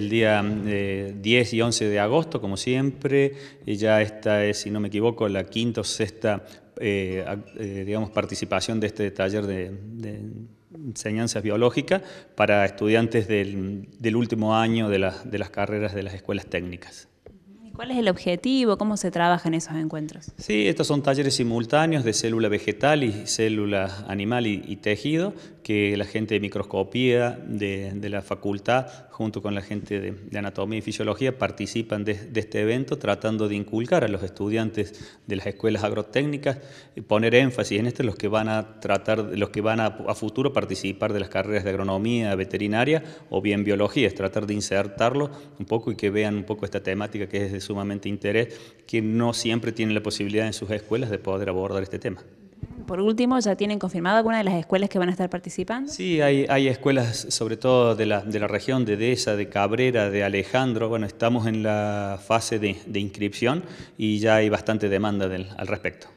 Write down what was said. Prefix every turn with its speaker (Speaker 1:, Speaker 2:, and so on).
Speaker 1: el día 10 eh, y 11 de agosto, como siempre. Ya esta es, si no me equivoco, la quinta o sexta eh, eh, digamos, participación de este taller de, enseñanza enseñanzas biológicas para estudiantes del, último año de, las carreras de las escuelas técnicas.
Speaker 2: ¿Cuál es el objetivo? ¿Cómo se trabaja en esos encuentros?
Speaker 1: Sí, estos son talleres simultáneos de célula vegetal y célula animal y, y tejido que la gente de microscopía de, la facultad, junto con la gente de, anatomía y fisiología, participan de, este evento tratando de inculcar a los estudiantes de las escuelas agrotécnicas, y eh, poner énfasis en esto, los que van a tratar, los que van a, a futuro participar de las carreras de agronomía, veterinaria o bien biología, es tratar de insertarlo un poco y que vean un poco esta temática que es de sumamente interés, que no siempre tienen la posibilidad en sus escuelas de poder abordar este tema
Speaker 2: por último, ¿ya tienen confirmado alguna de las escuelas que van a estar participando?
Speaker 1: Sí, hay, escuelas, sobre todo de la, región de Dehesa, de Cabrera, de Alejandro. Bueno, estamos en la fase de, inscripción y ya hay bastante demanda al respecto.